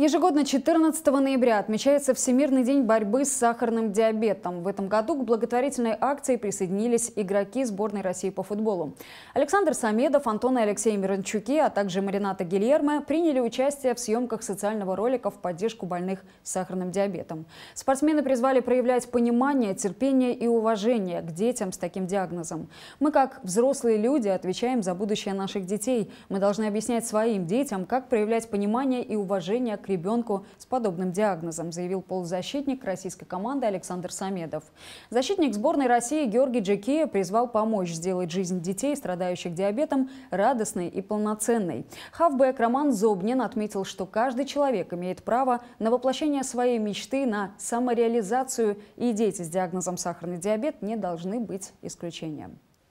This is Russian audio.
Ежегодно 14 ноября отмечается Всемирный день борьбы с сахарным диабетом. В этом году к благотворительной акции присоединились игроки сборной России по футболу. Александр Самедов, Антон и Алексей Миранчуки, а также Марината Гильерме приняли участие в съемках социального ролика в поддержку больных с сахарным диабетом. Спортсмены призвали проявлять понимание, терпение и уважение к детям с таким диагнозом. Мы, как взрослые люди, отвечаем за будущее наших детей. Мы должны объяснять своим детям, как проявлять понимание и уважение к ребенку с подобным диагнозом, заявил полузащитник российской команды Александр Самедов. Защитник сборной России Георгий Джекия призвал помочь сделать жизнь детей, страдающих диабетом, радостной и полноценной. Хавбек Роман Зобнин отметил, что каждый человек имеет право на воплощение своей мечты, на самореализацию, и дети с диагнозом сахарный диабет не должны быть исключением.